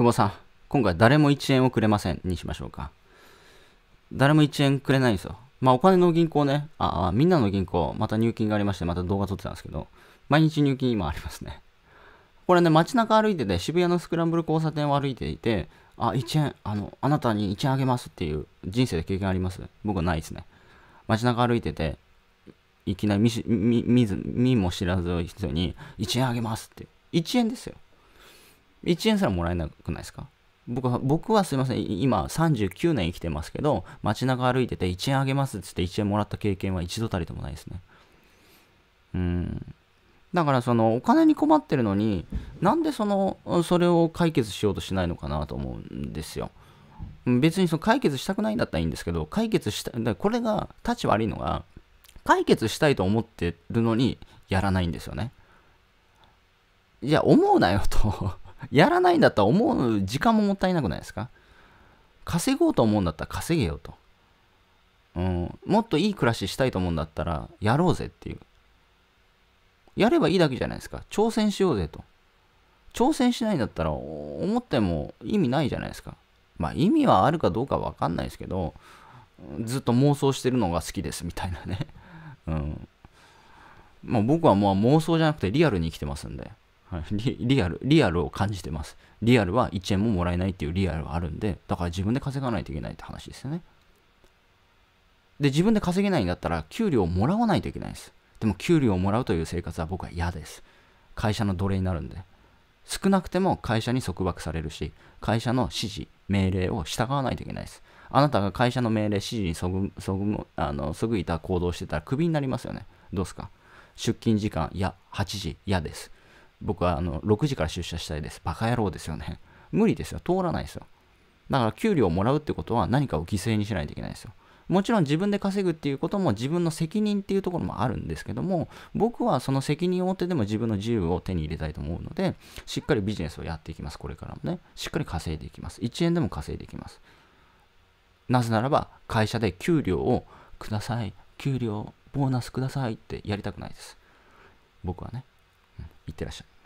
久保さん、今回誰も1円をくれませんにしましょうか。誰も1円くれないんですよ。まあお金の銀行ね、ああ、みんなの銀行、また入金がありまして、また動画撮ってたんですけど、毎日入金今ありますね。これね、街中歩いてて、渋谷のスクランブル交差点を歩いていて、あ、1円、あの、あなたに1円あげますっていう人生で経験あります僕はないですね。街中歩いてて、いきなり見見見ず見も知らず人に、1円あげますって。1円ですよ。1円すらもらえなくないですか僕は、僕はすいません、今39年生きてますけど、街中歩いてて1円あげますって言って1円もらった経験は一度たりともないですね。うん。だからそのお金に困ってるのに、なんでその、それを解決しようとしないのかなと思うんですよ。別にその解決したくないんだったらいいんですけど、解決した、これが、立ち悪いのが、解決したいと思ってるのにやらないんですよね。いや、思うなよとやらないんだったら思う時間ももったいなくないですか稼ごうと思うんだったら稼げよと。うん、もっといい暮らししたいと思うんだったらやろうぜっていう。やればいいだけじゃないですか。挑戦しようぜと。挑戦しないんだったら思っても意味ないじゃないですか。まあ意味はあるかどうかわかんないですけど、ずっと妄想してるのが好きですみたいなね。うん。まあ僕はもう妄想じゃなくてリアルに生きてますんで。はいリ、リアル、リアルを感じてます。リアルは1円ももらえないっていうリアルがあるんで、だから自分で稼がないといけないって話ですよね。で、自分で稼げないんだったら、給料をもらわないといけないです。でも、給料をもらうという生活は僕は嫌です。会社の奴隷になるんで。少なくても会社に束縛されるし、会社の指示、命令を従わないといけないです。あなたが会社の命令、指示にそぐ、そぐ、あの、すぐいた行動してたらクビになりますよね。どうすか出勤時間、いや、8時、嫌です。僕はあの6時から出社したいです。バカ野郎ですよね。無理ですよ。通らないですよ。だから給料をもらうってことは何かを犠牲にしないといけないですよ。もちろん自分で稼ぐっていうことも自分の責任っていうところもあるんですけども、僕はその責任を負ってでも自分の自由を手に入れたいと思うので、しっかりビジネスをやっていきます。これからもね。しっかり稼いでいきます。1円でも稼いでいきます。なぜならば、会社で給料をください。給料、ボーナスくださいってやりたくないです。僕はね。いってらっしゃい。